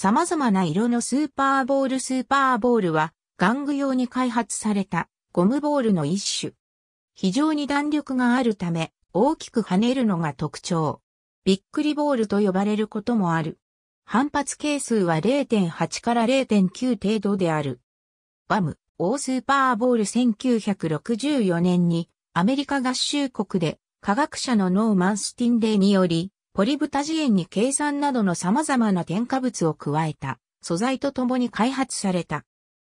様々な色のスーパーボールスーパーボールは、玩具用に開発されたゴムボールの一種。非常に弾力があるため、大きく跳ねるのが特徴。びっくりボールと呼ばれることもある。反発係数は0.8から0.9程度である。バム、オスーパーボール1964年にアメリカ合衆国で科学者のノーマン・スティンデーによりポリブタジエンに計算などの様々な添加物を加えた素材と共に開発された。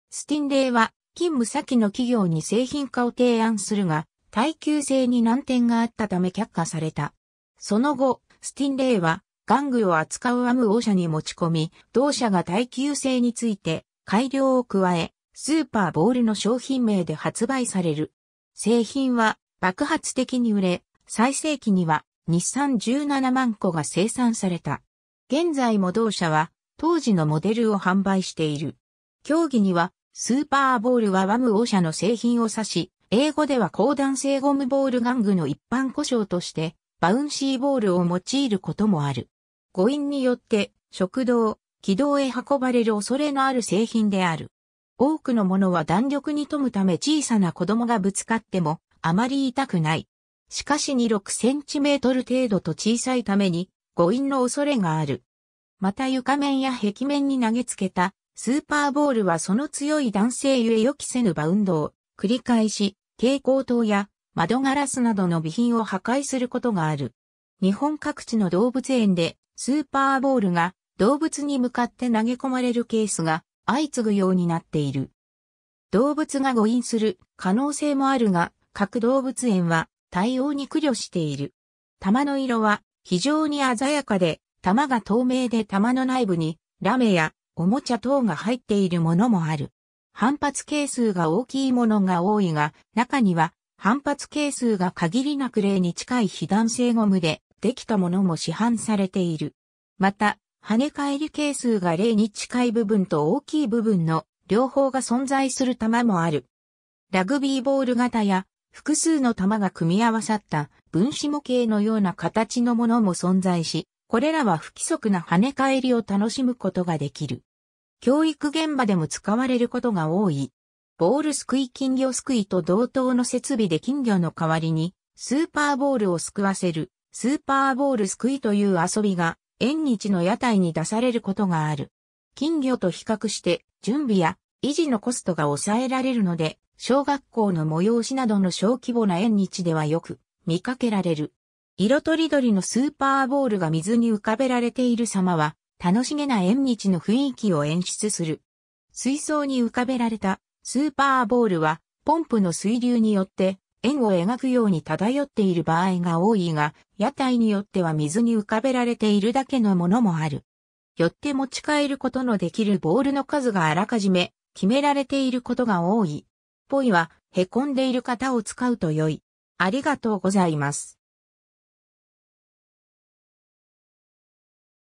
スティンレイは勤務先の企業に製品化を提案するが、耐久性に難点があったため却下された。その後、スティンレイは玩具を扱うアムオ社に持ち込み、同社が耐久性について改良を加え、スーパーボールの商品名で発売される。製品は爆発的に売れ、最盛期には日産17万個が生産された。現在も同社は当時のモデルを販売している。競技にはスーパーボールはワム王社の製品を指し、英語では高弾性ゴムボール玩具の一般故障としてバウンシーボールを用いることもある。誤飲によって食道、軌道へ運ばれる恐れのある製品である。多くのものは弾力に富むため小さな子供がぶつかってもあまり痛くない。しかし2 6センチメートル程度と小さいために誤飲の恐れがある。また床面や壁面に投げつけたスーパーボールはその強い男性ゆえ予期せぬバウンドを繰り返し蛍光灯や窓ガラスなどの備品を破壊することがある。日本各地の動物園でスーパーボールが動物に向かって投げ込まれるケースが相次ぐようになっている。動物が誤飲する可能性もあるが、各動物園は対応に苦慮している。玉の色は非常に鮮やかで、玉が透明で玉の内部にラメやおもちゃ等が入っているものもある。反発係数が大きいものが多いが、中には反発係数が限りなく例に近い非弾性ゴムでできたものも市販されている。また、跳ね返り係数が例に近い部分と大きい部分の両方が存在する玉もある。ラグビーボール型や複数の玉が組み合わさった分子模型のような形のものも存在し、これらは不規則な跳ね返りを楽しむことができる。教育現場でも使われることが多い。ボールすくい金魚すくいと同等の設備で金魚の代わりに、スーパーボールをすくわせる、スーパーボールすくいという遊びが、縁日の屋台に出されることがある。金魚と比較して、準備や維持のコストが抑えられるので、小学校の催しなどの小規模な縁日ではよく見かけられる。色とりどりのスーパーボールが水に浮かべられている様は、楽しげな縁日の雰囲気を演出する。水槽に浮かべられたスーパーボールは、ポンプの水流によって円を描くように漂っている場合が多いが、屋台によっては水に浮かべられているだけのものもある。よって持ち帰ることのできるボールの数があらかじめ決められていることが多い。ぽいは、へこんでいる方を使うと良い。ありがとうございます。